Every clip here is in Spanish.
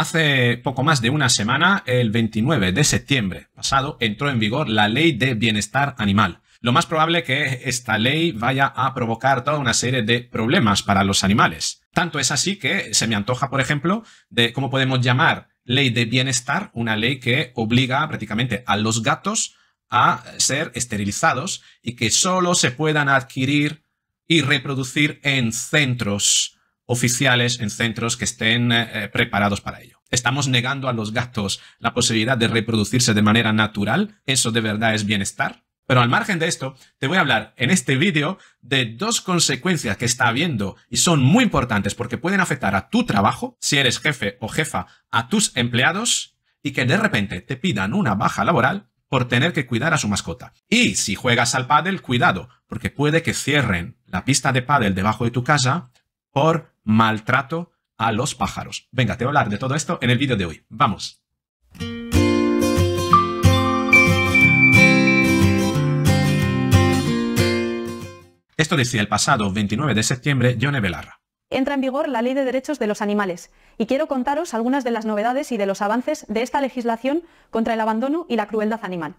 Hace poco más de una semana, el 29 de septiembre pasado, entró en vigor la Ley de Bienestar Animal. Lo más probable que esta ley vaya a provocar toda una serie de problemas para los animales. Tanto es así que se me antoja, por ejemplo, de cómo podemos llamar ley de bienestar, una ley que obliga prácticamente a los gatos a ser esterilizados y que solo se puedan adquirir y reproducir en centros oficiales en centros que estén eh, eh, preparados para ello. Estamos negando a los gastos la posibilidad de reproducirse de manera natural. Eso de verdad es bienestar. Pero al margen de esto, te voy a hablar en este vídeo de dos consecuencias que está habiendo y son muy importantes porque pueden afectar a tu trabajo, si eres jefe o jefa, a tus empleados y que de repente te pidan una baja laboral por tener que cuidar a su mascota. Y si juegas al pádel, cuidado, porque puede que cierren la pista de pádel debajo de tu casa por maltrato a los pájaros. Venga, te voy a hablar de todo esto en el vídeo de hoy. ¡Vamos! Esto decía el pasado 29 de septiembre Yone Belarra. Entra en vigor la Ley de Derechos de los Animales y quiero contaros algunas de las novedades y de los avances de esta legislación contra el abandono y la crueldad animal.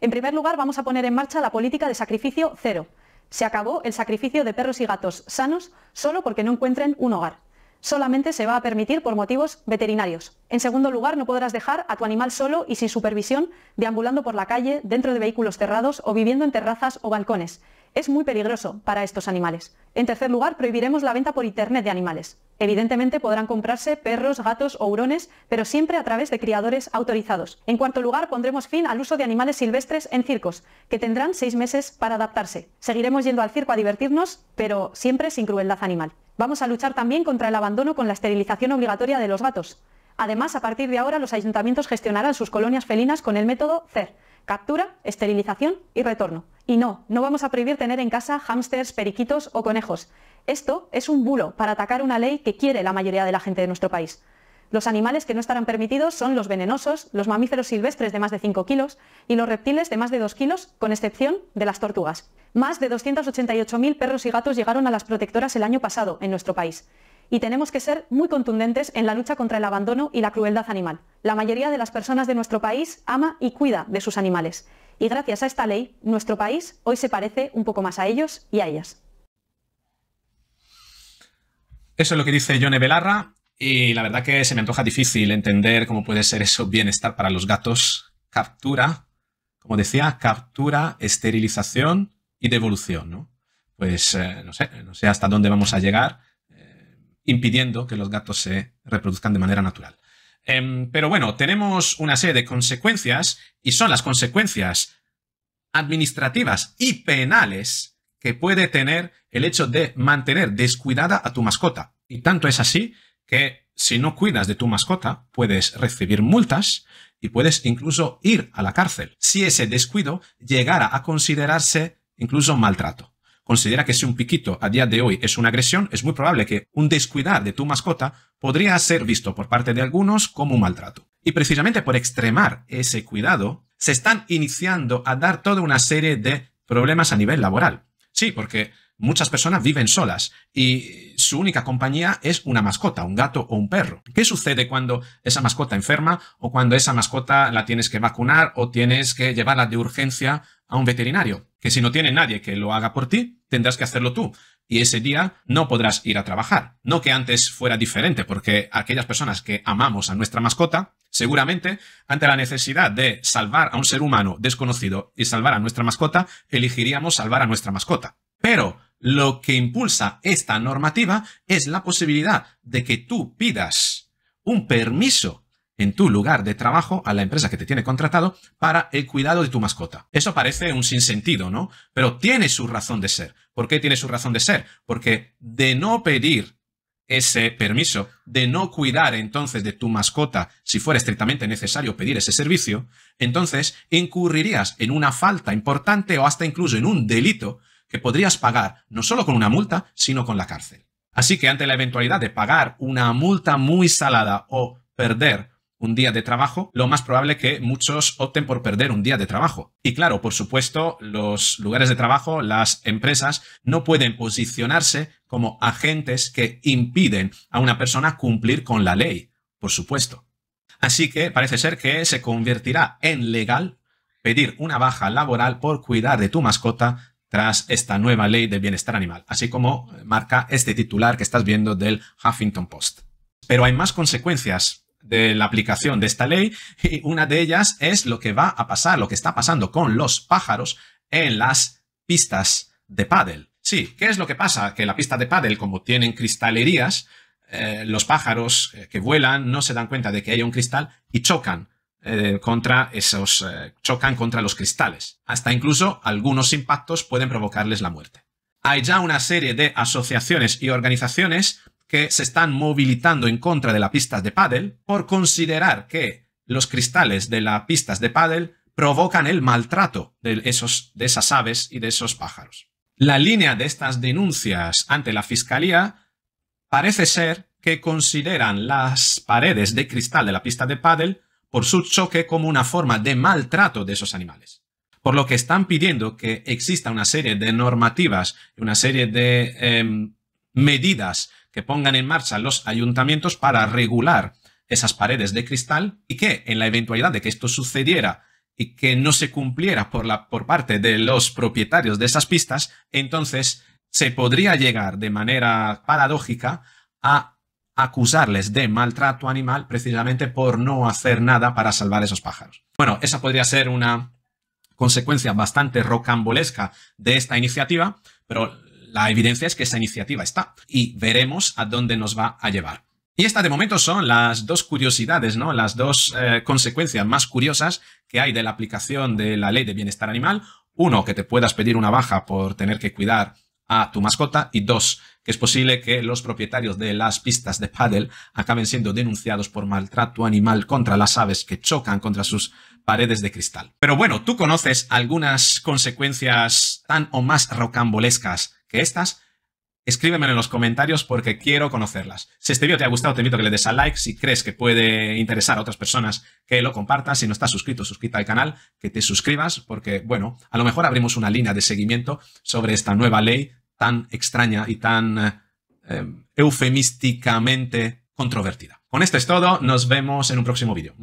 En primer lugar, vamos a poner en marcha la política de sacrificio cero, se acabó el sacrificio de perros y gatos sanos solo porque no encuentren un hogar. Solamente se va a permitir por motivos veterinarios. En segundo lugar, no podrás dejar a tu animal solo y sin supervisión deambulando por la calle, dentro de vehículos cerrados o viviendo en terrazas o balcones. Es muy peligroso para estos animales. En tercer lugar, prohibiremos la venta por Internet de animales. Evidentemente podrán comprarse perros, gatos o hurones, pero siempre a través de criadores autorizados. En cuarto lugar, pondremos fin al uso de animales silvestres en circos, que tendrán seis meses para adaptarse. Seguiremos yendo al circo a divertirnos, pero siempre sin crueldad animal. Vamos a luchar también contra el abandono con la esterilización obligatoria de los gatos. Además, a partir de ahora, los ayuntamientos gestionarán sus colonias felinas con el método CER, captura, esterilización y retorno. Y no, no vamos a prohibir tener en casa hámsters, periquitos o conejos. Esto es un bulo para atacar una ley que quiere la mayoría de la gente de nuestro país. Los animales que no estarán permitidos son los venenosos, los mamíferos silvestres de más de 5 kilos y los reptiles de más de 2 kilos, con excepción de las tortugas. Más de 288.000 perros y gatos llegaron a las protectoras el año pasado en nuestro país. Y tenemos que ser muy contundentes en la lucha contra el abandono y la crueldad animal. La mayoría de las personas de nuestro país ama y cuida de sus animales y gracias a esta ley, nuestro país hoy se parece un poco más a ellos y a ellas. Eso es lo que dice Yone Belarra y la verdad que se me antoja difícil entender cómo puede ser eso bienestar para los gatos. Captura, como decía, captura, esterilización y devolución, Pues eh, no, sé, no sé hasta dónde vamos a llegar eh, impidiendo que los gatos se reproduzcan de manera natural. Em, pero bueno, tenemos una serie de consecuencias y son las consecuencias administrativas y penales que puede tener el hecho de mantener descuidada a tu mascota. Y tanto es así que si no cuidas de tu mascota, puedes recibir multas y puedes incluso ir a la cárcel si ese descuido llegara a considerarse incluso maltrato considera que si un piquito a día de hoy es una agresión, es muy probable que un descuidar de tu mascota podría ser visto por parte de algunos como un maltrato. Y precisamente por extremar ese cuidado, se están iniciando a dar toda una serie de problemas a nivel laboral. Sí, porque muchas personas viven solas y su única compañía es una mascota, un gato o un perro. ¿Qué sucede cuando esa mascota enferma o cuando esa mascota la tienes que vacunar o tienes que llevarla de urgencia a un veterinario, que si no tiene nadie que lo haga por ti, tendrás que hacerlo tú. Y ese día no podrás ir a trabajar. No que antes fuera diferente, porque aquellas personas que amamos a nuestra mascota, seguramente, ante la necesidad de salvar a un ser humano desconocido y salvar a nuestra mascota, elegiríamos salvar a nuestra mascota. Pero lo que impulsa esta normativa es la posibilidad de que tú pidas un permiso en tu lugar de trabajo a la empresa que te tiene contratado para el cuidado de tu mascota. Eso parece un sinsentido, ¿no? Pero tiene su razón de ser. ¿Por qué tiene su razón de ser? Porque de no pedir ese permiso, de no cuidar entonces de tu mascota si fuera estrictamente necesario pedir ese servicio, entonces incurrirías en una falta importante o hasta incluso en un delito que podrías pagar no solo con una multa, sino con la cárcel. Así que ante la eventualidad de pagar una multa muy salada o perder un día de trabajo, lo más probable es que muchos opten por perder un día de trabajo. Y claro, por supuesto, los lugares de trabajo, las empresas, no pueden posicionarse como agentes que impiden a una persona cumplir con la ley, por supuesto. Así que parece ser que se convertirá en legal pedir una baja laboral por cuidar de tu mascota tras esta nueva ley de bienestar animal, así como marca este titular que estás viendo del Huffington Post. Pero hay más consecuencias de la aplicación de esta ley y una de ellas es lo que va a pasar, lo que está pasando con los pájaros en las pistas de pádel. Sí, ¿qué es lo que pasa? Que la pista de pádel, como tienen cristalerías, eh, los pájaros eh, que vuelan no se dan cuenta de que hay un cristal y chocan eh, contra esos, chocan contra los cristales. Hasta incluso algunos impactos pueden provocarles la muerte. Hay ya una serie de asociaciones y organizaciones que se están movilizando en contra de las pistas de pádel por considerar que los cristales de las pistas de pádel provocan el maltrato de, esos, de esas aves y de esos pájaros. La línea de estas denuncias ante la Fiscalía parece ser que consideran las paredes de cristal de la pista de pádel por su choque como una forma de maltrato de esos animales. Por lo que están pidiendo que exista una serie de normativas, una serie de em, medidas que pongan en marcha los ayuntamientos para regular esas paredes de cristal y que en la eventualidad de que esto sucediera y que no se cumpliera por, la, por parte de los propietarios de esas pistas, entonces se podría llegar de manera paradójica a acusarles de maltrato animal precisamente por no hacer nada para salvar esos pájaros. Bueno, esa podría ser una consecuencia bastante rocambolesca de esta iniciativa, pero la evidencia es que esa iniciativa está y veremos a dónde nos va a llevar. Y estas de momento son las dos curiosidades, ¿no? Las dos eh, consecuencias más curiosas que hay de la aplicación de la ley de bienestar animal. Uno, que te puedas pedir una baja por tener que cuidar a tu mascota y dos, que es posible que los propietarios de las pistas de paddle acaben siendo denunciados por maltrato animal contra las aves que chocan contra sus paredes de cristal. Pero bueno, ¿tú conoces algunas consecuencias tan o más rocambolescas que estas, escríbeme en los comentarios porque quiero conocerlas. Si este vídeo te ha gustado, te invito a que le des a like. Si crees que puede interesar a otras personas, que lo compartas. Si no estás suscrito, suscríbete al canal, que te suscribas, porque, bueno, a lo mejor abrimos una línea de seguimiento sobre esta nueva ley tan extraña y tan eh, em, eufemísticamente controvertida. Con esto es todo. Nos vemos en un próximo vídeo.